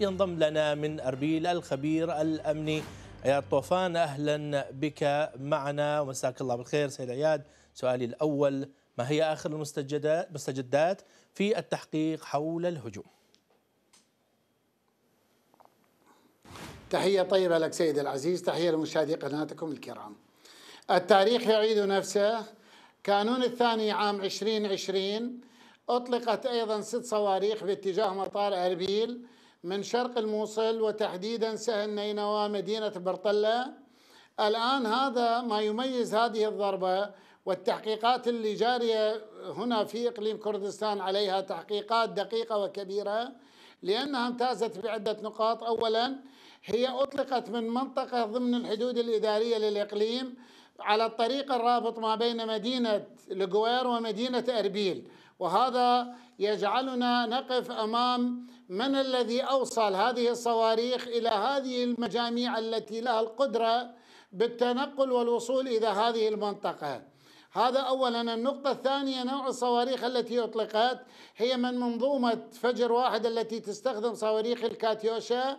ينضم لنا من أربيل الخبير الأمني عياد طوفان أهلا بك معنا ومساك الله بالخير سيد عياد سؤالي الأول ما هي آخر المستجدات مستجدات في التحقيق حول الهجوم تحية طيبة لك سيد العزيز تحية لمشاهدي قناتكم الكرام التاريخ يعيد نفسه كانون الثاني عام 2020 أطلقت أيضا ست صواريخ باتجاه مطار أربيل من شرق الموصل وتحديدا سهل نينوى مدينة برطلة الآن هذا ما يميز هذه الضربة والتحقيقات اللي جارية هنا في إقليم كردستان عليها تحقيقات دقيقة وكبيرة لأنها امتازت بعدة نقاط أولا هي أطلقت من منطقة ضمن الحدود الإدارية للإقليم على الطريق الرابط ما بين مدينة لغوير ومدينة أربيل وهذا يجعلنا نقف امام من الذي اوصل هذه الصواريخ الى هذه المجاميع التي لها القدره بالتنقل والوصول الى هذه المنطقه. هذا اولا النقطه الثانيه نوع الصواريخ التي اطلقت هي من منظومه فجر واحد التي تستخدم صواريخ الكاتيوشا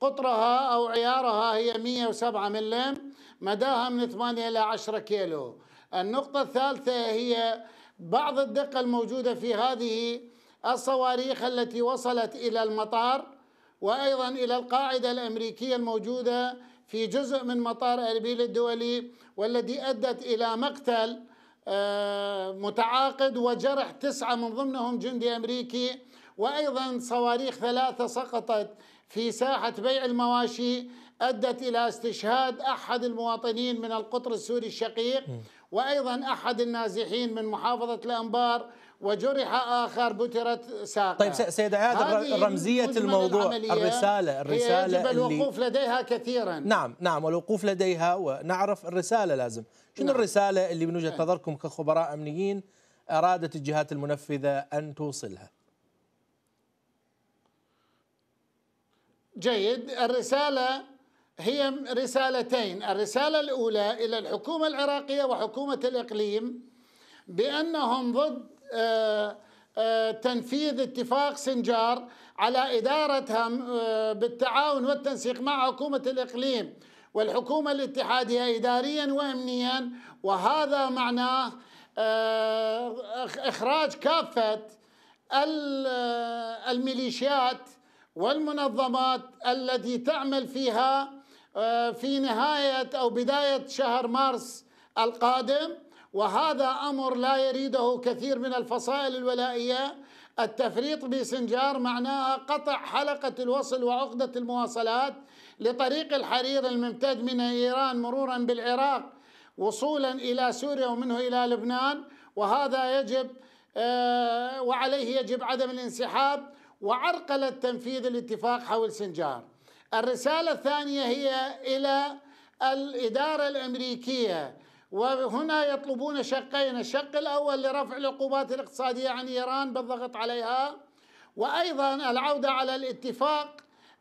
قطرها او عيارها هي 107 ملم مداها من 8 الى 10 كيلو. النقطه الثالثه هي بعض الدقة الموجودة في هذه الصواريخ التي وصلت إلى المطار وأيضا إلى القاعدة الأمريكية الموجودة في جزء من مطار أربيل الدولي والذي أدت إلى مقتل آه، متعاقد وجرح تسعة من ضمنهم جندي أمريكي وأيضا صواريخ ثلاثة سقطت في ساحة بيع المواشي أدت إلى استشهاد أحد المواطنين من القطر السوري الشقيق وأيضا أحد النازحين من محافظة الأنبار وجرح آخر بترت ساقه طيب سيد عياد رمزية الموضوع الرسالة الرسالة يجب الوقوف اللي لديها كثيرا نعم نعم والوقوف لديها ونعرف الرسالة لازم شنو نعم. الرسالة اللي من وجهة نعم. نظركم كخبراء أمنيين أرادت الجهات المنفذة أن توصلها جيد الرسالة هي رسالتين الرسالة الأولى إلى الحكومة العراقية وحكومة الإقليم بأنهم ضد آه، آه، تنفيذ اتفاق سنجار على إدارتها آه، بالتعاون والتنسيق مع حكومة الإقليم والحكومة الاتحادية إداريا وأمنيا وهذا معناه إخراج كافة الميليشيات والمنظمات التي تعمل فيها آه، في نهاية أو بداية شهر مارس القادم وهذا أمر لا يريده كثير من الفصائل الولائية التفريط بسنجار معناها قطع حلقة الوصل وعقدة المواصلات لطريق الحرير الممتد من إيران مرورا بالعراق وصولا إلى سوريا ومنه إلى لبنان وهذا يجب آه، وعليه يجب عدم الانسحاب وعرقلة تنفيذ الاتفاق حول سنجار الرسالة الثانية هي إلى الإدارة الأمريكية وهنا يطلبون شقين الشق الأول لرفع العقوبات الاقتصادية عن إيران بالضغط عليها وأيضا العودة على الاتفاق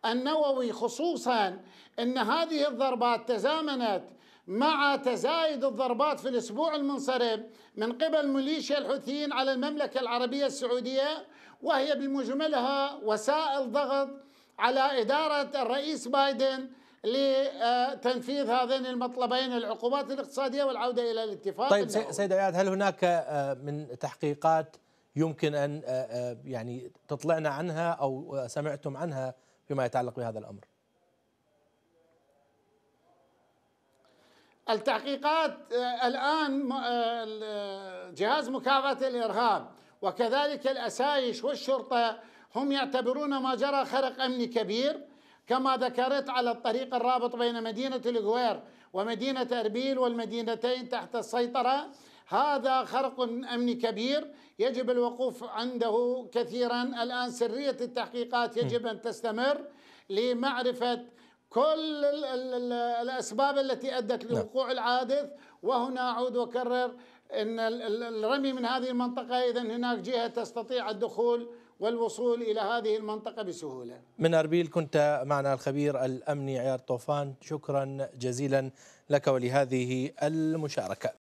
النووي خصوصا أن هذه الضربات تزامنت مع تزايد الضربات في الأسبوع المنصرم من قبل ميليشيا الحوثيين على المملكة العربية السعودية وهي بمجملها وسائل ضغط على إدارة الرئيس بايدن لتنفيذ هذين المطلبين العقوبات الاقتصادية والعودة إلى الاتفاق طيب سيد عياد هل هناك آه، من تحقيقات يمكن أن آه، آه، يعني تطلعنا عنها أو سمعتم عنها فيما يتعلق بهذا الأمر التحقيقات الآن جهاز مكافحة الإرهاب وكذلك الأسايش والشرطة هم يعتبرون ما جرى خرق أمني كبير كما ذكرت على الطريق الرابط بين مدينة الغوير ومدينة أربيل والمدينتين تحت السيطرة هذا خرق أمني كبير يجب الوقوف عنده كثيرا الآن سرية التحقيقات يجب أن تستمر لمعرفة كل الـ الـ الأسباب التي أدت نعم. لوقوع الحادث وهنا أعود وأكرر أن الرمي من هذه المنطقة إذا هناك جهة تستطيع الدخول والوصول إلى هذه المنطقة بسهولة من أربيل كنت معنا الخبير الأمني عيار طوفان شكرا جزيلا لك ولهذه المشاركة